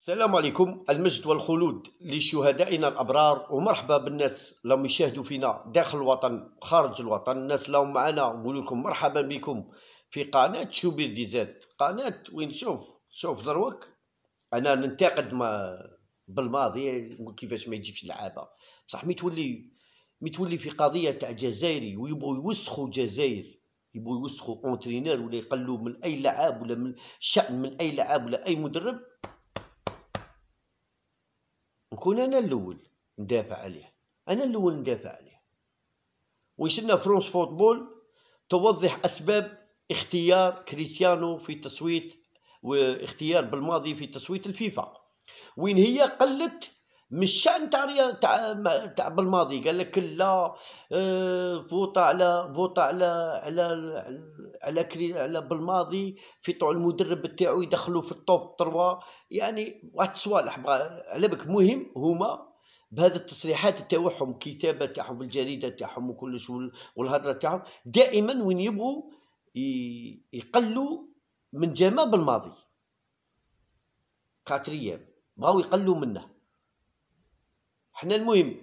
السلام عليكم المجد والخلود لشهدائنا الابرار ومرحبا بالناس اللي يشاهدوا فينا داخل الوطن خارج الوطن الناس اللي معنا نقول لكم مرحبا بكم في قناه شوبير دي زاد قناه وين شوف شوف دروك انا ننتقد ما بالماضي كيفاش ما يجيبش لعابه بصح مي تولي مي تولي في قضيه تاع جزائري ويبغوا يوسخوا جزائر يبغوا يوسخوا اونترينير ولا يقلوا من اي لعاب ولا من شأن من اي لعاب ولا اي مدرب نكون انا الاول ندافع عليه انا الاول ندافع عليه ويسمى فرونس فوتبول توضح اسباب اختيار كريستيانو في تصويت واختيار بالماضي في تصويت الفيفا وين هي قلت مش شان تاع تاع تاع بالماضي قال لك لا آه، فوطا على فوطا على على على كري على بالماضي في طوع المدرب تاعو يدخلوا في الطوب 3 يعني واحد الصوالح على بالك مهم هما بهذا التصريحات تاعهم كتابه تاعهم بالجريده تاعهم وكلش والهضره تاعهم دائما وين يبغوا يقلوا من جمال بالماضي كاتريام بغاو يقلوا منه حنا المهم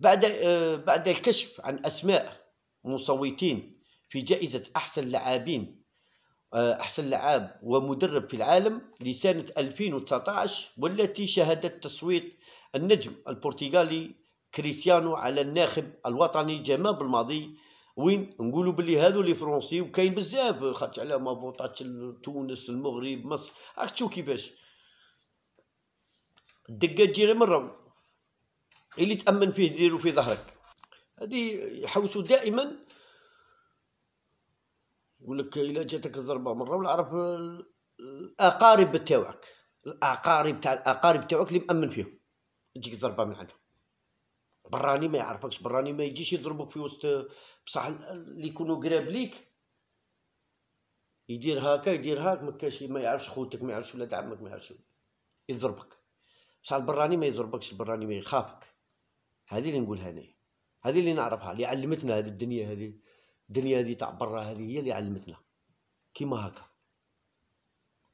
بعد آه، بعد الكشف عن اسماء مصوتين في جائزه احسن لاعبين آه، احسن لعاب ومدرب في العالم لسنه 2019 والتي شهدت تصويت النجم البرتغالي كريستيانو على الناخب الوطني جمال بالماضي وين نقولوا باللي هذو لي فرونسي وكاين بزاف خرج على ما فوطاتش تونس المغرب مصر راك تشوف كيفاش الدقه تجي غير من اللي تامن فيه ديرو في ظهرك هذه يحوسوا دائما يقول لك الا جاتك الضربه مره ولا عرف الاقارب تاعك الاقارب تاع الاقارب تاعك اللي مامن فيهم تجيك ضربه من عندهم براني ما يعرفكش براني ما يجيش يضربك في وسط بصح اللي يكونوا قراب ليك يدير هكا يدير هاك ما كاش ما يعرفش خوتك ما يعرفش ولاد عمك ما يعرفش يضربك بصح البراني ما يضربكش البراني ما يخافك هذه اللي نقولها انا هذه اللي نعرفها اللي علمتنا هذه الدنيا هذه الدنيا هذه تاع برا هذه هي اللي علمتنا كيما هكا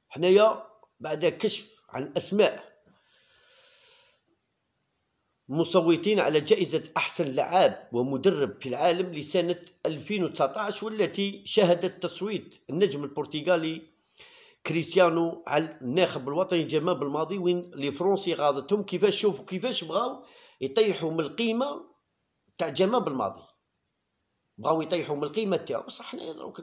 حنايا بعد كشف عن اسماء مصوتين على جائزة أحسن لعاب ومدرب في العالم لسنة 2019 والتي شهدت تصويت النجم البرتغالي كريستيانو على الناخب الوطني جمال الماضي وين لي فرونسي غاضتهم كيفاش شوفوا كيفاش بغاو يطيحوا من القيمه تاع جمال بالماضي بغاو يطيحوا من القيمه تاعو بصح حنا دروك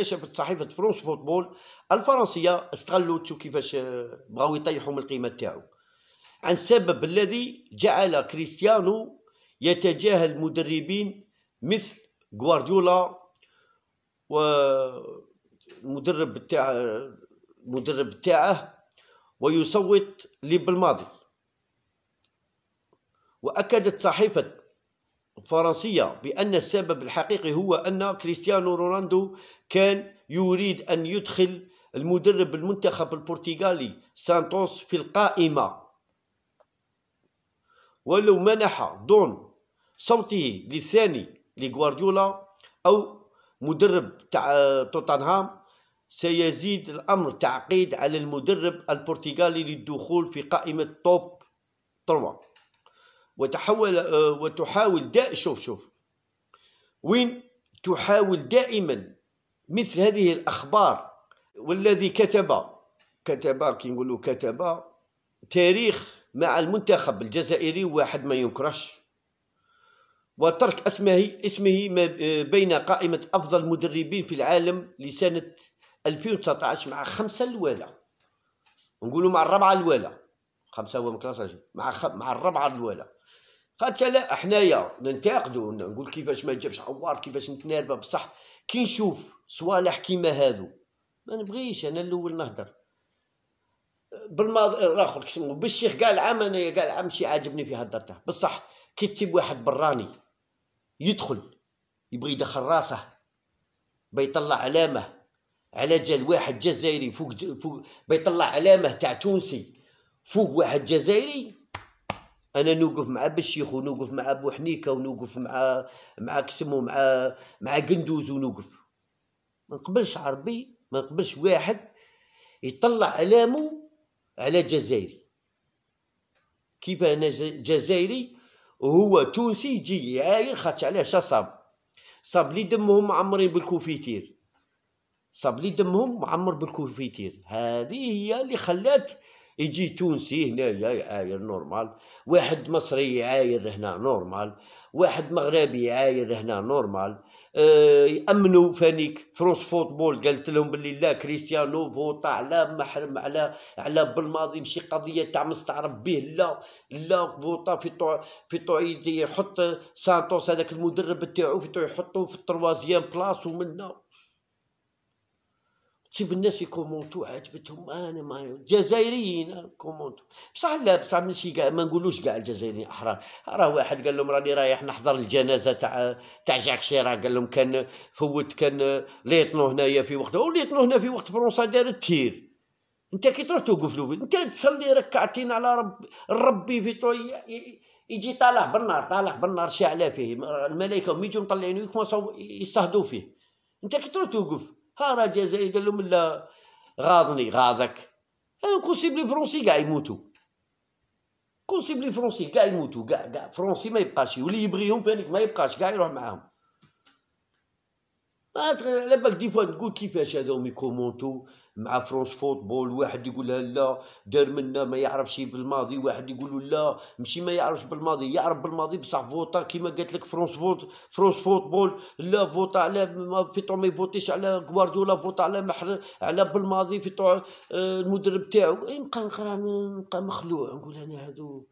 كشفت صحيفه فرونس فوتبول الفرنسيه استغلوا كيفاش آه، بغاو يطيحوا من القيمه تاعو عن السبب الذي جعل كريستيانو يتجاهل مدربين مثل غوارديولا و المدرب تاع المدرب تاعه ويصوت لي بالماضي وأكدت صحيفة فرنسية بأن السبب الحقيقي هو أن كريستيانو رونالدو كان يريد أن يدخل المدرب المنتخب البرتغالي سانتوس في القائمة ولو منح دون صوته للثاني لغوارديولا أو مدرب تاع توتنهام سيزيد الأمر تعقيد على المدرب البرتغالي للدخول في قائمة توب 3 وتحول آه، وتحاول داء شوف شوف وين تحاول دائما مثل هذه الأخبار والذي كتب كتب كي نقولوا كتب تاريخ مع المنتخب الجزائري واحد ما ينكرش وترك اسمه اسمه آه، بين قائمة أفضل مدربين في العالم لسنة 2019 مع خمسة الوالا نقولوا مع الرابعة الوالا خمسة هو ما مع خ... مع الرابعة الوالا خاطر لا حنايا ننتقدوا نقول كيفاش ما جابش عوار كيفاش نتناربه بصح كي نشوف صوالح كيما هادو ما نبغيش انا الاول نهدر بالماضي الاخر بالشيخ قال العام انا قال العام شي عاجبني في هدرته بصح كي تسيب واحد براني يدخل يبغي يدخل راسه بيطلع علامه على جال واحد جزائري فوق, ج... فوق بيطلع علامه تاع تونسي فوق واحد جزائري انا نوقف مع بالشيخ ونوقف مع ابو حنيكه ونوقف مع مع كسمو مع مع قندوز ونوقف ما نقبلش عربي ما نقبلش واحد يطلع علامه على جزائري كيف انا جزائري وهو تونسي يجي يعاير خاطش عليه شصاب صاب لي دمهم معمرين بالكوفيتير صاب لي دمهم معمر بالكوفيتير هذه هي اللي خلات يجي تونسي هنا عاير نورمال واحد مصري عاير هنا نورمال واحد مغربي عاير هنا نورمال آه يامنوا فانيك فرونس فوتبول قالت لهم باللي لا كريستيانو فوطا على محرم على على بالماضي ماشي قضيه تاع مستعرب به لا لا فوطا في طوع في طوع يحط سانتوس هذاك المدرب تاعو في طوع يحطو في التروازيام بلاص ومنه تجيب الناس يكومونتو عجبتهم انا ما جزائريين كومونتو بصح لا بصح ماشي كاع ما نقولوش كاع الجزائريين احرار راه واحد قال لهم راني رايح نحضر الجنازه تاع تاع جاك شيراك قال لهم كان فوت كان ليطنو هنايا في وقت وليطنو هنا في وقت فرنسا دارت التير انت كي تروح توقف له انت تصلي ركعتين على رب ربي في طوي يجي طالع بالنار طالع بالنار شاعله فيه الملائكه هم يجوا مطلعينه يصهدوا فيه انت كي تروح توقف ها راه الجزائر قال لهم لا غاضني غاضك كونسيب لي فرونسي كاع يموتوا كونسيب لي فرونسي كاع يموتوا كاع كاع فرونسي ما يبقاش واللي يبغيهم فانيك ما يبقاش كاع يروح معاهم آه، على بالك دي فوا تقول كيفاش هذاهم ميكومونتو مع فرونس فوتبول واحد يقول لا دار منا ما يعرفش بالماضي واحد يقول لا ماشي ما يعرفش بالماضي يعرف بالماضي بصح فوطا كيما قالت لك فرونس فوت فرونس فوتبول لا فوطا على فيتو ما يفوتيش على غوارديولا فوطا على محر على بالماضي فيتو آه، المدرب تاعو يبقى نقرا نبقى مخلوع نقول انا هادو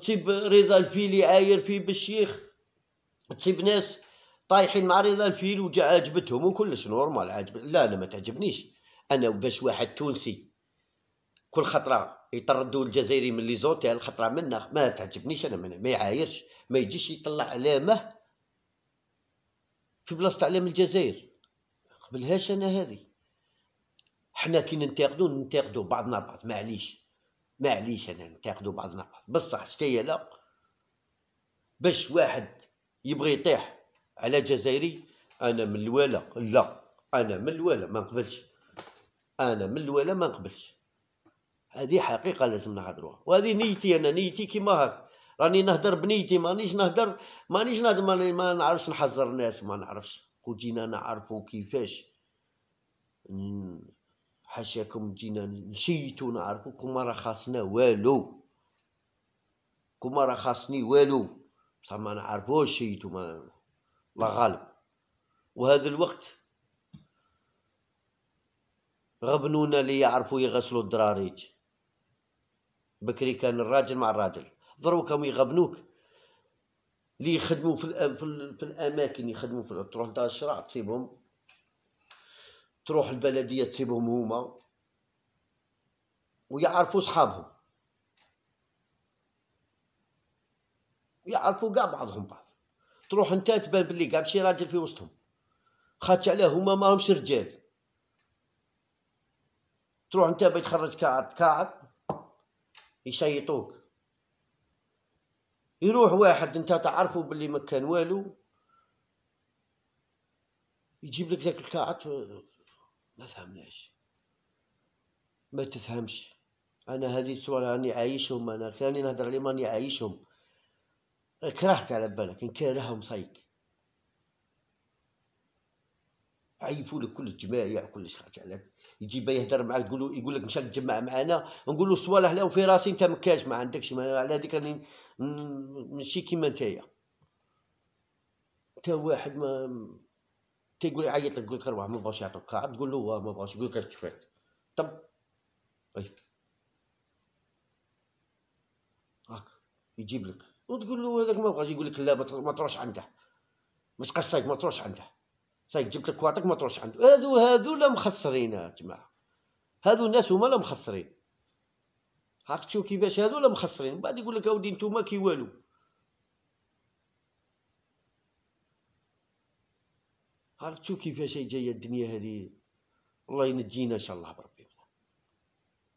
تصيب رضا الفيلي عاير في بالشيخ تصيب ناس طايحين مع رضا الفيل وعجبتهم وكلش نورمال عجب لا انا ما تعجبنيش انا باش واحد تونسي كل خطره يطردوا الجزائري من لي زوتيل خطره منا ما تعجبنيش انا ما يعايرش ما يجيش يطلع علامه في بلاصه علام الجزائر قبلهاش انا هذه حنا كي ننتقدوا ننتقدوا بعضنا بعض معليش معليش انا ننتقدوا بعضنا بعض بصح شتي لا باش واحد يبغي يطيح على جزائري انا من الولا لا انا من الولا ما نقبلش انا من الولا ما نقبلش هذه حقيقه لازم نهضروها وهذه نيتي انا نيتي كيما هاك راني نهدر بنيتي مانيش نهدر مانيش نهدر ماني ما نعرفش نحذر الناس ما نعرفش كون جينا نعرفوا كيفاش حاشاكم جينا نشيتو نعرفو كوما راه خاصنا والو كوما راه خاصني والو بصح ما نعرفوش شيتو ما الله غالب وهذا الوقت غبنونا اللي يعرفوا يغسلوا الدراريج بكري كان الراجل مع الراجل ضروكم يغبنوك اللي يخدموا في, في, الاماكن يخدموا في تروح دار الشرع تسيبهم تروح البلديه تسيبهم هما ويعرفوا صحابهم يعرفوا قاع بعضهم بعض تروح انت تبان بلي كاع ماشي راجل في وسطهم خاطش عليه هما ماهمش رجال تروح انت باش تخرج كاعد كاعد يشيطوك يروح واحد انت تعرفو بلي ما كان والو يجيب لك ذاك الكاعد ما فهمناش ما تفهمش انا هذه الصوره راني عايشهم انا كاني نهضر عليهم راني عايشهم كرهت على بالك إن كان لها مصيك عيفوا لك كل الجماعة كل شيء عليك يجي با يهضر معاك يقول يقول لك مشى تجمع معنا نقول له صوالح لهم في راسي انت ما كاش ما عندكش ما على هذيك راني ماشي كيما نتايا تا واحد ما تيقول يقول يعيط لك يقول لك روح ما بغاش يعطيك قاعد تقول له آه، ما بغاش يقول لك تفات طب هاك طيب. يجيب لك وتقول له هذاك ما بغاش يقول لك لا ما تروحش عنده ما تقصايك ما تروحش عنده صايك جبت لك واطك ما تروحش عنده هادو هادو لا مخسرين يا جماعه هادو الناس هما لا مخسرين هاك تشوف كيفاش هادو لا مخسرين من بعد يقول لك اودي نتوما كي والو هاك تشوف كيفاش جايه الدنيا هذه الله ينجينا ان شاء الله بربي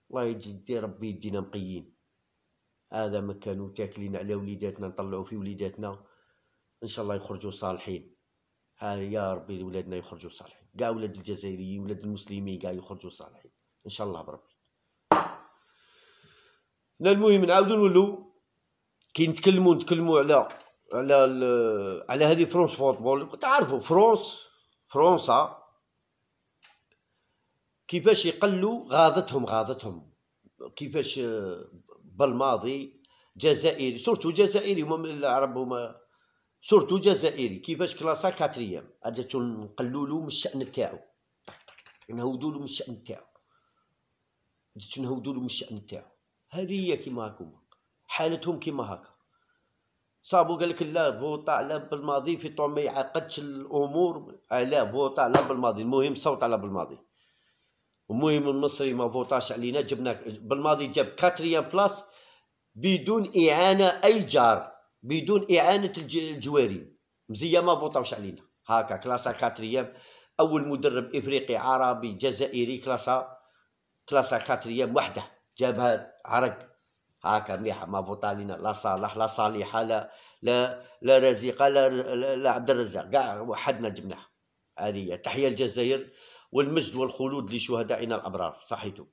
الله يجي ربي يدينا مقيين هذا ما كانوا تاكلين على وليداتنا نطلعوا في وليداتنا ان شاء الله يخرجوا صالحين ها يا ربي ولادنا يخرجوا صالحين كاع ولاد الجزائريين ولاد المسلمين كاع يخرجوا صالحين ان شاء الله بربي هنا المهم نعاودو نولو كي نتكلمو نتكلمو على على على هذه فرونس فوتبول تعرفوا فرونس فرنسا كيفاش يقلوا غاضتهم غاضتهم كيفاش بالماضي جزائري سورتو جزائري هما العرب هما سورتو جزائري كيفاش كلاسا كاتريام عادة نقلوا له من الشأن تاعو نهودوا له من الشأن تاعو درت نهودوا له من الشأن تاعو هذه هي كيما هاكوما حالتهم كيما هاكا صابو قال لك لا فوطا على بالماضي في طوم ما يعقدش الامور على فوطا على بالماضي المهم صوت على بالماضي المهم المصري ما فوطاش علينا جبنا بالماضي جاب كاتريان بلاس بدون اعانه اي جار بدون اعانه الجواري مزيه ما فوطاوش علينا هاكا كلاسا كاتريام اول مدرب افريقي عربي جزائري كلاسا كلاسا كاتريام وحده جابها عرق هاكا مليحه ما فوطا علينا لا صالح لا صالحه لا لا لا رزيقه لا لا عبد الرزاق كاع وحدنا جبناها هذه تحيه الجزائر والمجد والخلود لشهدائنا الأبرار صحيتم